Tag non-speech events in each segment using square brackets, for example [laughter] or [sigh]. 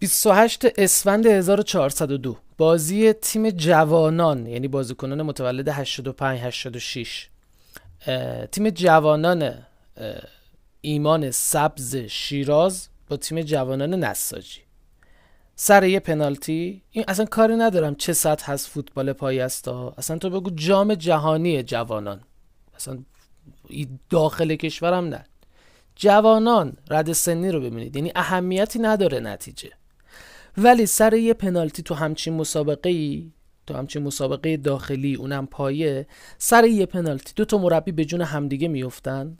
28 اسفند 1402 بازی تیم جوانان یعنی بازیکنان متولد 85 86 تیم جوانان ایمان سبز شیراز با تیم جوانان نساجی سر یه پنالتی این اصلا کاری ندارم چه سطح هست فوتبال پای است اصلا تو بگو جام جهانی جوانان اصلا داخل کشورم نه جوانان رد سنی رو ببینید یعنی اهمیتی نداره نتیجه ولی سر یه پنالتی تو همچین مسابقه ای تو همچین مسابقه داخلی اونم پایه سر یه پنالتی دو تا مربی به جون همدیگه میفتن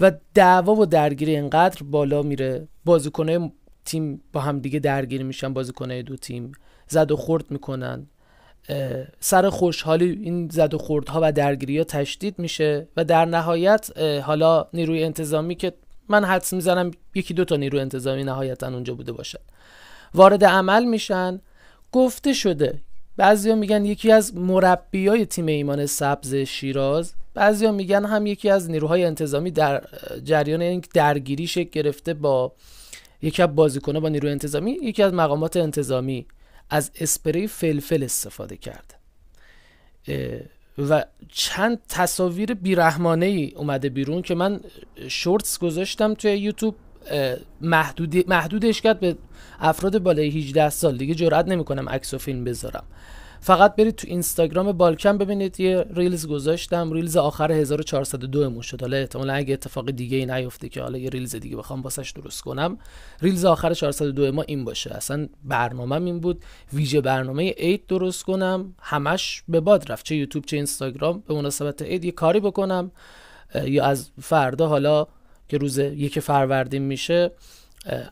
و دعوا و درگیری انقدر بالا میره بازیکنه تیم با همدیگه درگیری میشن بازیکنای دو تیم زد و خورد میکنن سر خوشحالی این زد و خوردها و درگیری ها تشدید میشه و در نهایت حالا نیروی انتظامی که من حدس میزنم یکی دو تا نیروی انتظامی نهایتا اونجا بوده باشد وارد عمل میشن گفته شده بعضیا میگن یکی از مربیای تیم ایمان سبز شیراز بعضیا میگن هم یکی از نیروهای انتظامی در جریان این درگیری شکل گرفته با یکی از بازیکن‌ها با نیروی انتظامی یکی از مقامات انتظامی از اسپری فلفل استفاده کرد و چند تصاویر بیرحمانه ای اومده بیرون که من شورتس گذاشتم توی یوتیوب محدود محدودش کرد به افراد بالای 18 سال دیگه جرئت نمیکنم عکس و فیلم بذارم فقط برید تو اینستاگرام بالکن ببینید یه ریلز گذاشتم ریلز آخر 1402 مون شد حالا احتمالا اگه اتفاق دیگه ای نیفته که حالا یه ریلز دیگه بخوام واسش درست کنم ریلز آخر 402 ما این باشه اصلا برنامه این بود ویژه برنامه اید درست کنم همش به باد رفت چه یوتیوب چه اینستاگرام به مناسبت عید یه کاری بکنم یا از فردا حالا که روز یک فروردین میشه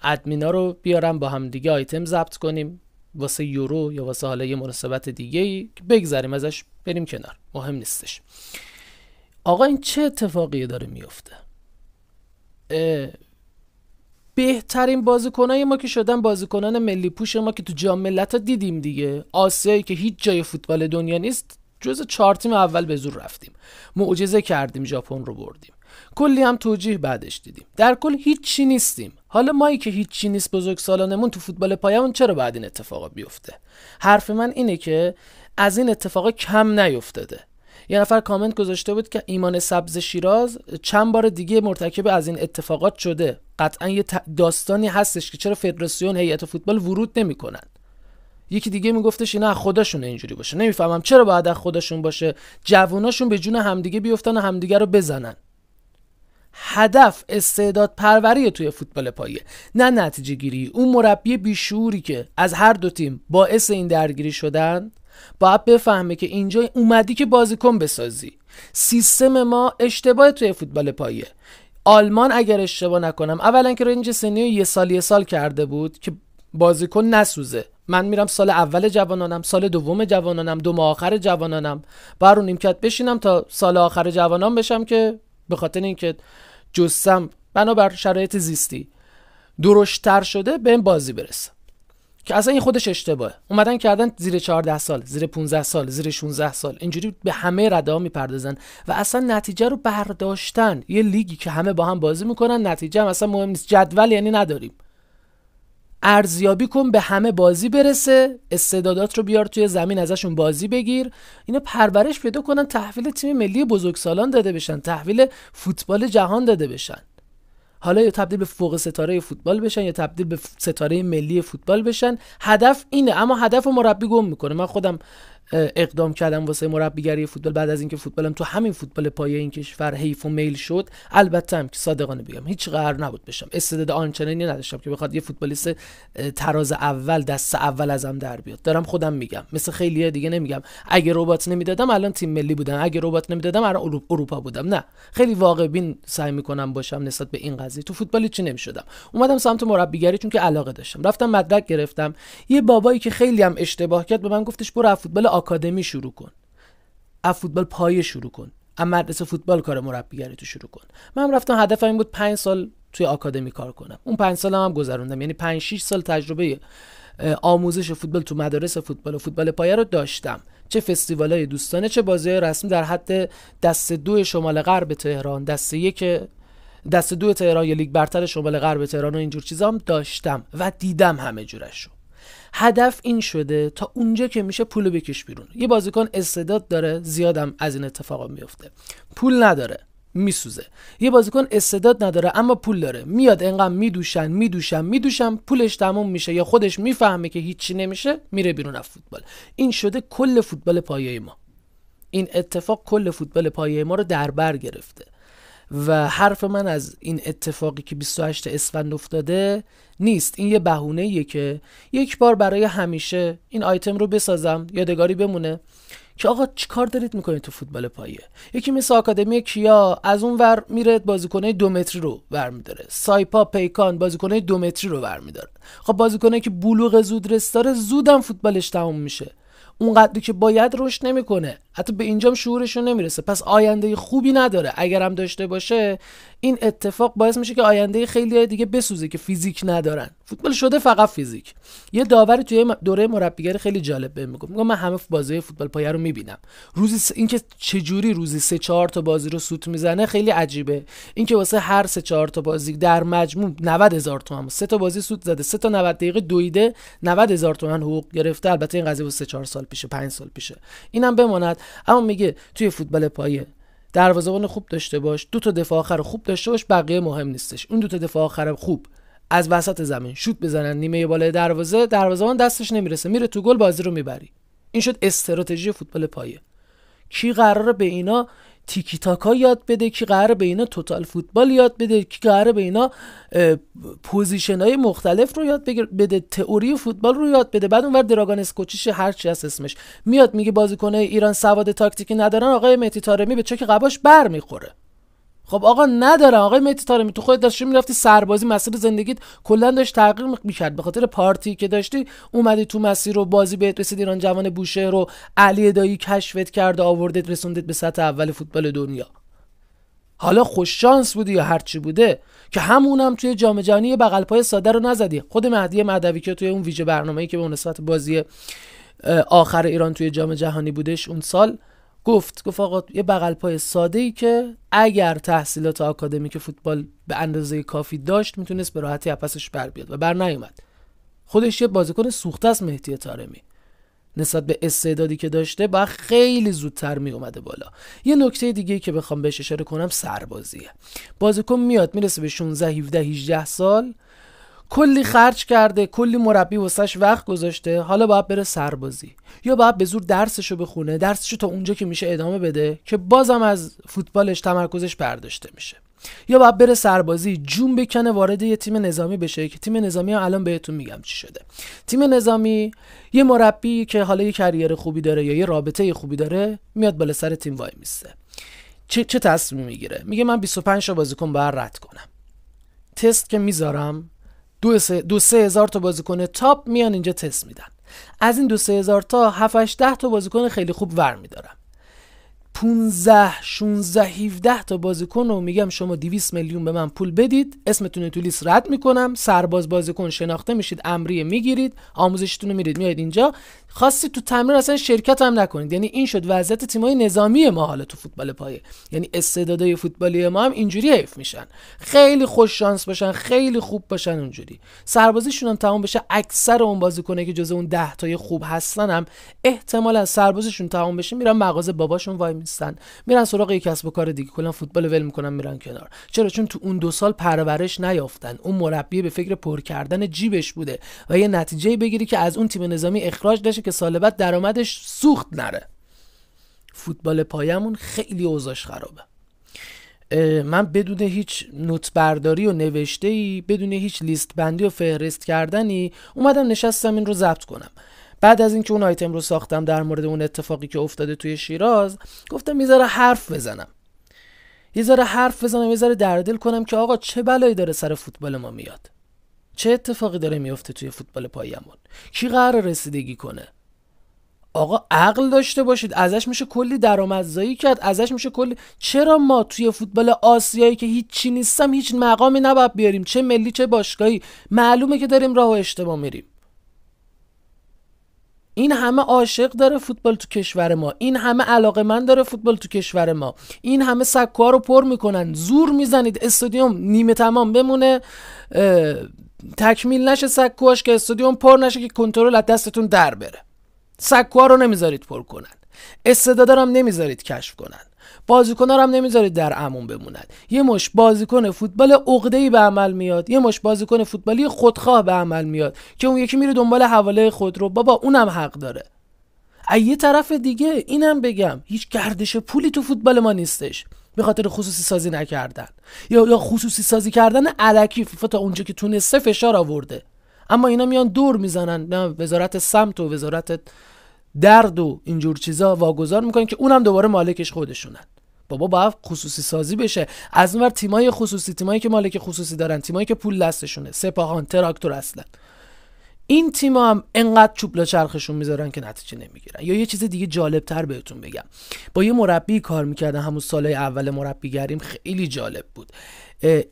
ادمینا رو بیارم با هم دیگه آیتم ضبط کنیم واسه یورو یا واسه حالا یه مناسبت دیگه ای بگذریم ازش بریم کنار مهم نیستش آقا این چه اتفاقی داره میفته بهترین بازیکنای ما که شدن بازیکنان ملی پوش ما که تو جام ملت ها دیدیم دیگه آسیایی که هیچ جای فوتبال دنیا نیست جز چهار تیم اول به زور رفتیم معجزه کردیم ژاپن رو بردیم کلی هم توجیه بعدش دیدیم در کل هیچی نیستیم حالا مایی که هیچی نیست بزرگ سالانمون تو فوتبال پایمون چرا بعد این اتفاقا بیفته حرف من اینه که از این اتفاق کم نیفتاده یه نفر کامنت گذاشته بود که ایمان سبز شیراز چند بار دیگه مرتکب از این اتفاقات شده قطعا یه داستانی هستش که چرا فدراسیون هیئت فوتبال ورود نمیکنن یکی دیگه میگفتش نه خودشون اینجوری باشه نمیفهمم چرا باید از خودشون باشه جووناشون به جون همدیگه بیفتن و همدیگه رو بزنن هدف استعداد پروری توی فوتبال پایه نه نتیجه گیری اون مربی بیشوری که از هر دو تیم باعث این درگیری شدن باید بفهمه که اینجا اومدی که بازیکن بسازی سیستم ما اشتباه توی فوتبال پایه آلمان اگر اشتباه نکنم اولا که رنج سنی یه سال یه سال کرده بود که بازیکن نسوزه من میرم سال اول جوانانم سال دوم جوانانم دو ماه آخر جوانانم بر اون نیمکت بشینم تا سال آخر جوانان بشم که به خاطر اینکه جسم بنابر شرایط زیستی درشتتر شده به این بازی برسه که اصلا این خودش اشتباهه اومدن کردن زیر 14 سال زیر 15 سال زیر 16 سال اینجوری به همه رده ها میپردازن و اصلا نتیجه رو برداشتن یه لیگی که همه با هم بازی میکنن نتیجه هم اصلا مهم نیست جدول یعنی نداریم ارزیابی کن به همه بازی برسه استعدادات رو بیار توی زمین ازشون بازی بگیر اینا پرورش پیدا کنن تحویل تیم ملی بزرگسالان داده بشن تحویل فوتبال جهان داده بشن حالا یا تبدیل به فوق ستاره فوتبال بشن یا تبدیل به ستاره ملی فوتبال بشن هدف اینه اما هدف مربی گم میکنه من خودم اقدام کردم واسه مربیگری فوتبال بعد از اینکه فوتبالم تو همین فوتبال پایه این کشور حیف و میل شد البته هم که صادقانه بگم هیچ قرار نبود بشم استعداد آنچنانی نداشتم که بخواد یه فوتبالیست تراز اول دست اول ازم در بیاد دارم خودم میگم مثل خیلی دیگه نمیگم اگه ربات نمیدادم الان تیم ملی بودم اگه ربات نمیدادم الان اروپا بودم نه خیلی واقع بین سعی میکنم باشم نسبت به این قضیه تو فوتبال چی نمیشدم اومدم سمت مربیگری چون که علاقه داشتم رفتم مدرک گرفتم یه بابایی که خیلی هم اشتباه کرد به من گفتش برو فوتبال آکادمی شروع کن از فوتبال پایه شروع کن از مدرسه فوتبال کار مربیگری تو شروع کن من رفتم هدفم این بود 5 سال توی آکادمی کار کنم اون پنج سال هم, هم گذروندم یعنی 5 6 سال تجربه آموزش فوتبال تو مدارس فوتبال و فوتبال پایه رو داشتم چه فستیوال های دوستانه چه بازی رسمی در حد دست دو شمال غرب تهران دست یک دست دو تهران یا لیگ برتر شمال غرب تهران و اینجور داشتم و دیدم همه جورش هدف این شده تا اونجا که میشه پول بکش بیرون یه بازیکن استعداد داره زیادم از این اتفاقا میفته پول نداره میسوزه یه بازیکن استعداد نداره اما پول داره میاد انقدر میدوشن میدوشن میدوشن پولش تموم میشه یا خودش میفهمه که هیچی نمیشه میره بیرون از فوتبال این شده کل فوتبال پایه ما این اتفاق کل فوتبال پایه ما رو در بر گرفته و حرف من از این اتفاقی که 28 اسفند افتاده نیست این یه بهونه که یک بار برای همیشه این آیتم رو بسازم یادگاری بمونه که آقا چیکار دارید میکنید تو فوتبال پایه یکی مثل آکادمی کیا از اون ور میره بازیکنه دو متری رو میداره سایپا پیکان بازیکنه دو متری رو میداره خب بازیکنه که بلوغ زود رستاره زودم فوتبالش تموم میشه اونقدری که باید رشد نمیکنه حتی به اینجام شعورشون نمیرسه پس آینده خوبی نداره اگرم داشته باشه این اتفاق باعث میشه که آینده خیلی دیگه بسوزه که فیزیک ندارن فوتبال شده فقط فیزیک یه داوری توی دوره مربیگری خیلی جالب بهم میگفت میگم من همه بازی فوتبال پایه رو میبینم روزی س... اینکه چجوری روزی سه چهار تا بازی رو سوت میزنه خیلی عجیبه اینکه واسه هر سه چهار تا بازی در مجموع 90 هزار تومن سه تا بازی سوت زده سه تا 90 دقیقه دویده 90 هزار تومن حقوق گرفته البته این قضیه واسه 4 سال پیشه 5 سال پیشه اینم بماند اما میگه توی فوتبال پایه دروازه‌بان خوب داشته باش دو تا دفاع آخر خوب داشته باش بقیه مهم نیستش اون دو تا دفاع آخر خوب از وسط زمین شوت بزنن نیمه بالای دروازه دروازه‌بان دستش نمیرسه میره تو گل بازی رو میبری این شد استراتژی فوتبال پایه کی قراره به اینا تیکی تاکا یاد بده کی قرار به اینا توتال فوتبال یاد بده کی قرار به اینا پوزیشن های مختلف رو یاد بده تئوری فوتبال رو یاد بده بعد اونور دراگان اسکوچیش هر چی هست اسمش میاد میگه بازیکنای ایران سواد تاکتیکی ندارن آقای مهدی تارمی به چک قباش بر میخوره خب آقا ندارم آقای میتی می تو خودت داشتی میرفتی سربازی مسیر زندگیت کلا داشت تغییر میکرد به خاطر پارتی که داشتی اومدی تو مسیر رو بازی بهت رسید ایران جوان بوشهر رو علی دایی کشفت کرد و آوردت رسوندت به سطح اول فوتبال دنیا حالا خوش شانس بودی یا هرچی بوده که همونم توی جام جهانی بغل پای ساده رو نزدی خود مهدی مدوی که توی اون ویژه برنامه‌ای که به نسبت بازی آخر ایران توی جام جهانی بودش اون سال گفت گفت آقا یه بغل پای ساده ای که اگر تحصیلات آکادمیک فوتبال به اندازه کافی داشت میتونست به راحتی اپسش بر بیاد و بر نیومد خودش یه بازیکن سوخته است مهدی تارمی نسبت به استعدادی که داشته با خیلی زودتر می اومده بالا یه نکته دیگه که بخوام بهش اشاره کنم سربازیه بازیکن میاد میرسه به 16 17 18 سال کلی خرچ کرده کلی مربی واسش وقت گذاشته حالا باید بره سربازی یا باید به زور درسشو بخونه درسشو تا اونجا که میشه ادامه بده که بازم از فوتبالش تمرکزش برداشته میشه یا باید بره سربازی جون بکنه وارد یه تیم نظامی بشه که تیم نظامی الان بهتون میگم چی شده تیم نظامی یه مربی که حالا یه کریر خوبی داره یا یه رابطه خوبی داره میاد بالا سر تیم وای میسته چه, چه تصمیم میگیره میگه من 25 تا بازیکن باید رد کنم تست که میذارم دو سه, دو سه هزار تا بازیکن تاپ میان اینجا تست میدن از این دو سه هزار تا هفتش ده تا بازیکن خیلی خوب ور میدارم 15 16 17 تا بازیکن رو میگم شما 200 میلیون به من پول بدید اسمتون تو لیست رد میکنم سرباز بازیکن شناخته میشید امریه میگیرید آموزشتون رو میرید میاد اینجا خواستید تو تمرین اصلا شرکت هم نکنید یعنی این شد وضعیت تیمای نظامی ما حالا تو فوتبال پایه یعنی استعدادای فوتبالی ما هم اینجوری حیف میشن خیلی خوش شانس باشن خیلی خوب باشن اونجوری سربازیشون هم تمام بشه اکثر اون بازیکنه که جز اون 10 تای خوب هستن هم احتمالا سربازیشون تمام بشه میرن مغازه باباشون وای میستن میرن سراغ یک کسب و کار دیگه کلا فوتبال ول میکنن میرن کنار چرا چون تو اون دو سال پرورش نیافتن اون مربی به فکر پر کردن جیبش بوده و یه نتیجه بگیری که از اون تیم نظامی اخراج نشه که سال بعد درآمدش سوخت نره فوتبال پایمون خیلی اوضاش خرابه من بدون هیچ نوت و نوشته ای بدون هیچ لیست بندی و فهرست کردنی اومدم نشستم این رو ضبط کنم بعد از اینکه اون آیتم رو ساختم در مورد اون اتفاقی که افتاده توی شیراز گفتم میذاره حرف بزنم یه حرف بزنم یه در دل کنم که آقا چه بلایی داره سر فوتبال ما میاد چه اتفاقی داره میفته توی فوتبال پایمون کی قرار رسیدگی کنه آقا عقل داشته باشید ازش میشه کلی درآمدزایی کرد ازش میشه کلی چرا ما توی فوتبال آسیایی که هیچی نیستم هیچ مقامی نباید بیاریم چه ملی چه باشگاهی معلومه که داریم راه و اشتباه میریم این همه عاشق داره فوتبال تو کشور ما این همه علاقه من داره فوتبال تو کشور ما این همه سکوها رو پر میکنن زور میزنید استادیوم نیمه تمام بمونه تکمیل نشه سکواش که استادیوم پر نشه که کنترل از دستتون در بره سکوها رو نمیذارید پر کنن استعدادا هم نمیذارید کشف کنن رو هم نمیذارید در امون بمونن یه مش بازیکن فوتبال ای به عمل میاد یه مش بازیکن فوتبالی خودخواه به عمل میاد که اون یکی میره دنبال حواله خود رو بابا اونم حق داره از یه طرف دیگه اینم بگم هیچ گردش پولی تو فوتبال ما نیستش به خاطر خصوصی سازی نکردن یا یا خصوصی سازی کردن علکی فیفا تا اونجا که تونسته فشار آورده اما اینا میان دور میزنن نه وزارت سمت و وزارت درد و اینجور چیزا واگذار میکنن که اونم دوباره مالکش خودشونن بابا باید خصوصی سازی بشه از اونور تیمای خصوصی تیمایی که مالک خصوصی دارن تیمایی که پول دستشونه سپاهان تراکتور اصلا این تیما هم انقدر چوبلا چرخشون میذارن که نتیجه نمیگیرن یا یه چیز دیگه جالب تر بهتون بگم با یه مربی کار میکردن همون سالهای اول مربیگریم خیلی جالب بود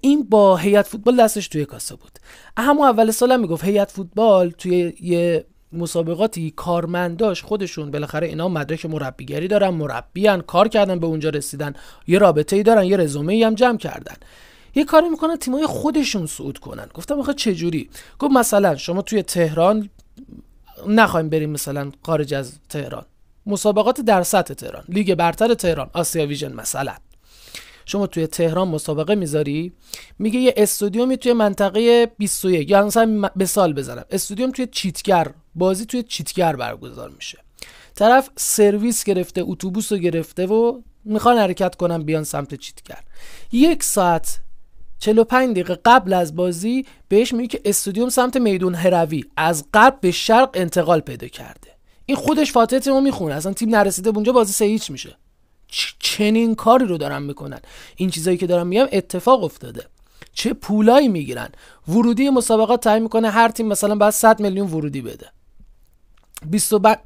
این با هیئت فوتبال دستش توی کاسه بود اما اول سالم میگفت هیئت فوتبال توی یه مسابقاتی کارمنداش خودشون بالاخره اینا مدرک مربیگری دارن مربیان کار کردن به اونجا رسیدن یه رابطه ای دارن یه رزومه هم جمع کردن یه کاری میکنن تیمای خودشون صعود کنن گفتم آخه چه جوری گفت مثلا شما توی تهران نخوایم بریم مثلا خارج از تهران مسابقات در سطح تهران لیگ برتر تهران آسیا ویژن مثلا شما توی تهران مسابقه میذاری میگه یه استودیومی توی منطقه 21 یا مثلا به سال بزنم استودیوم توی چیتگر بازی توی چیتگر برگزار میشه طرف سرویس گرفته اتوبوس رو گرفته و میخوان حرکت کنم بیان سمت چیتگر یک ساعت 45 دقیقه قبل از بازی بهش میگه که استودیوم سمت میدون هروی از غرب به شرق انتقال پیدا کرده این خودش فاتحه تیمو میخونه اصلا تیم نرسیده اونجا بازی سه هیچ میشه چنین کاری رو دارن میکنن این چیزایی که دارم میگم اتفاق افتاده چه پولایی میگیرن ورودی مسابقات تعیین میکنه هر تیم مثلا باید 100 میلیون ورودی بده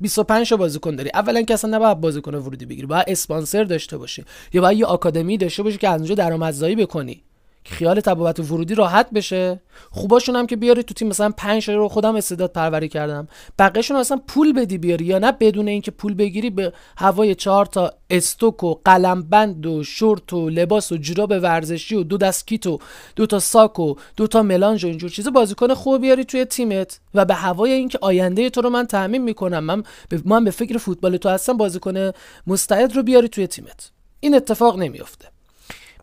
25 بازیکن داری اولا که اصلا نباید بازیکن ورودی بگیری باید اسپانسر داشته باشی یا باید یه آکادمی داشته باشی که از اونجا درآمدزایی بکنی خیال تبابت ورودی راحت بشه خوباشون هم که بیاری تو تیم مثلا پنج رو خودم استعداد پروری کردم بقیهشون اصلا پول بدی بیاری یا نه بدون اینکه پول بگیری به هوای چهار تا استوک و قلمبند و شورت و لباس و جراب ورزشی و دو دست کیت و دو تا ساک و دو تا ملانج و اینجور چیزا بازیکن خوب بیاری توی تیمت و به هوای اینکه آینده تو رو من تعمین میکنم من به من به فکر فوتبال تو هستم بازیکن مستعد رو بیاری توی تیمت این اتفاق نمیافته.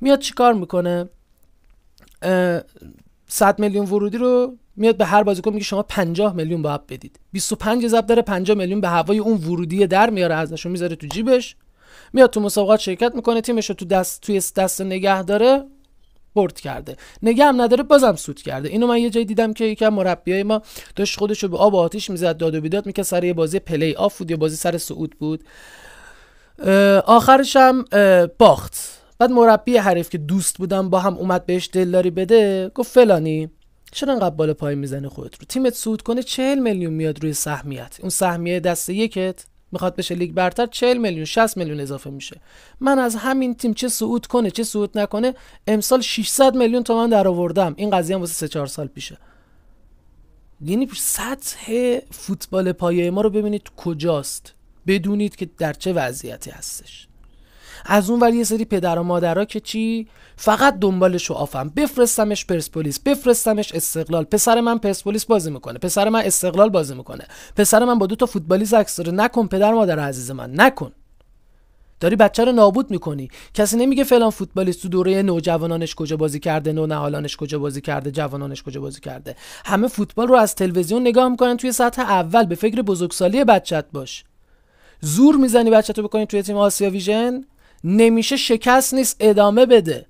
میاد چیکار میکنه 100 میلیون ورودی رو میاد به هر بازیکن میگه شما 50 میلیون باید بدید 25 زب داره 50 میلیون به هوای اون ورودی در میاره ازش میذاره تو جیبش میاد تو مسابقات شرکت میکنه تیمش رو تو دست توی دست نگه داره برد کرده نگه هم نداره بازم سود کرده اینو من یه جایی دیدم که یکم مربیای ما داشت خودش رو به آب و آتیش میزد داد و بیداد میکرد سر یه بازی پلی آف بود یا بازی سر صعود بود آخرش هم باخت بعد مربی حریف که دوست بودم با هم اومد بهش دلداری بده گفت فلانی چرا انقدر بالا پای میزنه خودت رو تیمت سود کنه 40 میلیون میاد روی سهمیت اون سهمیه دست یکت میخواد بشه لیگ برتر 40 میلیون 60 میلیون اضافه میشه من از همین تیم چه صعود کنه چه صعود نکنه امسال 600 میلیون تومن درآوردم این قضیه هم واسه 3 4 سال پیشه یعنی سطح فوتبال پایه ما رو ببینید کجاست بدونید که در چه وضعیتی هستش از اون ور یه سری پدر و مادرها که چی فقط دنبالش آفم بفرستمش پرسپولیس بفرستمش استقلال پسر من پرسپولیس بازی میکنه پسر من استقلال بازی میکنه پسر من با دو تا فوتبالیست عکس داره نکن پدر مادر عزیز من نکن داری بچه رو نابود میکنی کسی نمیگه فلان فوتبالیست تو دوره نوجوانانش کجا بازی کرده نهالانش کجا بازی کرده جوانانش کجا بازی کرده همه فوتبال رو از تلویزیون نگاه میکنن توی سطح اول به فکر بزرگسالی بچت باش زور میزنی بچه رو بکنی توی تیم آسیا ویژن نمیشه شکست نیست ادامه بده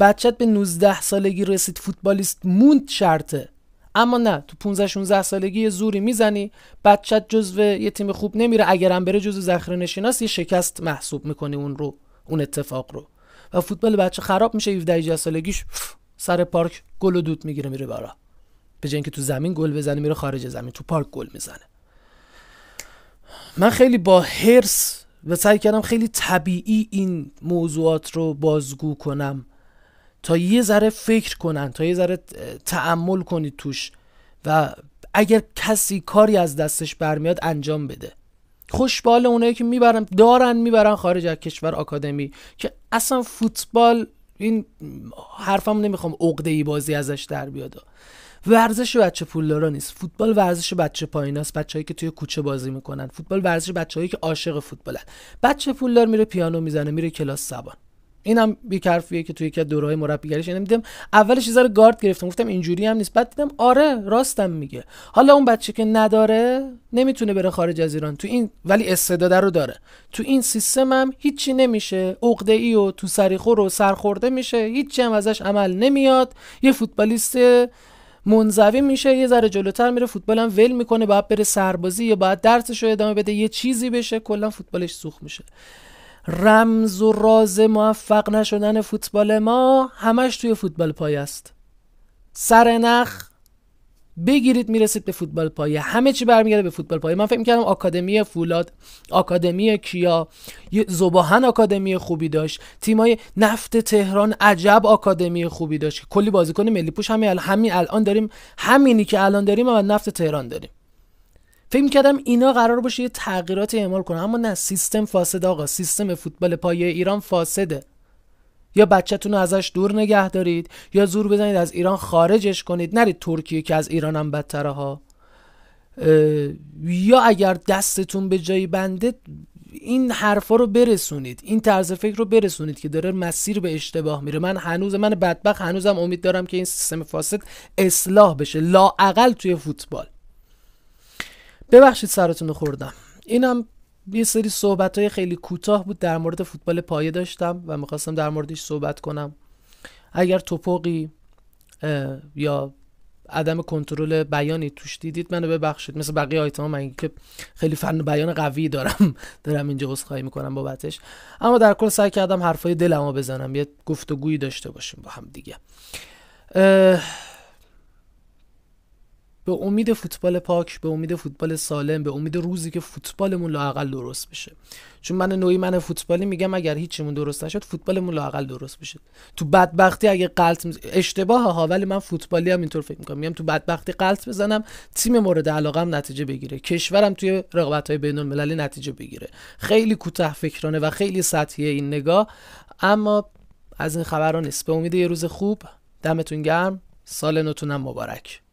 بچت به 19 سالگی رسید فوتبالیست موند شرطه اما نه تو 15 16 سالگی یه زوری میزنی بچت جزو یه تیم خوب نمیره اگرم بره جزو ذخیره نشیناست یه شکست محسوب میکنی اون رو اون اتفاق رو و فوتبال بچه خراب میشه 17 18 سالگیش سر پارک گل و دود میگیره میره بالا به جای اینکه تو زمین گل بزنه میره خارج زمین تو پارک گل میزنه من خیلی با هرس و سعی کردم خیلی طبیعی این موضوعات رو بازگو کنم تا یه ذره فکر کنن تا یه ذره تعمل کنید توش و اگر کسی کاری از دستش برمیاد انجام بده خوشبال اونایی که میبرن دارن میبرن خارج از کشور آکادمی که اصلا فوتبال این حرفم نمیخوام عقده بازی ازش در بیاد ورزش بچه پولدارا نیست فوتبال ورزش بچه پاییناست بچههایی که توی کوچه بازی میکنن فوتبال ورزش بچههایی که عاشق فوتبالن بچه پولدار میره پیانو میزنه میره کلاس زبان اینم هم حرفیه که توی یکی از دورهای مربیگریش اینم یعنی دیدم اولش یه گارد گرفتم گفتم اینجوری هم نیست بعد دیدم آره راستم میگه حالا اون بچه که نداره نمیتونه بره خارج از ایران تو این ولی استعداد رو داره تو این سیستم هم هیچی نمیشه عقده ای و تو سریخور و سرخورده میشه هیچی هم ازش عمل نمیاد یه فوتبالیست منزوی میشه یه ذره جلوتر میره فوتبالم ول میکنه باید بره سربازی یا باید درسش رو ادامه بده یه چیزی بشه کلا فوتبالش سوخ میشه رمز و راز موفق نشدن فوتبال ما همش توی فوتبال پای است سر نخ بگیرید میرسید به فوتبال پایه همه چی برمیگرده به فوتبال پایه من فکر میکردم آکادمی فولاد آکادمی کیا زباهن آکادمی خوبی داشت تیمای نفت تهران عجب آکادمی خوبی داشت کلی بازیکن ملی پوش همین همین الان داریم همینی که الان داریم و نفت تهران داریم فکر میکردم اینا قرار باشه یه تغییرات اعمال کنه اما نه سیستم فاسد آقا سیستم فوتبال پایه ایران فاسده یا بچهتون رو ازش دور نگه دارید یا زور بزنید از ایران خارجش کنید نرید ترکیه که از ایران هم بدتره ها یا اگر دستتون به جایی بنده این حرفا رو برسونید این طرز فکر رو برسونید که داره مسیر به اشتباه میره من هنوز من بدبخت هنوزم امید دارم که این سیستم فاسد اصلاح بشه لاعقل توی فوتبال ببخشید سرتون رو خوردم اینم یه سری صحبت های خیلی کوتاه بود در مورد فوتبال پایه داشتم و میخواستم در موردش صحبت کنم اگر توپقی یا عدم کنترل بیانی توش دیدید منو ببخشید مثل بقیه آیتما من که خیلی فن بیان قوی دارم [laughs] دارم اینجا عذرخواهی میکنم بابتش اما در کل سعی کردم حرفای دلمو بزنم یه گفتگویی داشته باشیم با هم دیگه به امید فوتبال پاک به امید فوتبال سالم به امید روزی که فوتبالمون لاقل درست بشه چون من نوعی من فوتبالی میگم اگر هیچمون درست نشد فوتبالمون لاقل درست بشه تو بدبختی اگه غلط اشتباه ها ولی من فوتبالی هم اینطور فکر میکنم میگم تو بدبختی غلط بزنم تیم مورد علاقه علاقم نتیجه بگیره کشورم توی رقابت های بین المللی نتیجه بگیره خیلی کوتاه فکرانه و خیلی سطحیه این نگاه اما از این خبران نیست به امید یه روز خوب دمتون گرم سال نوتونم مبارک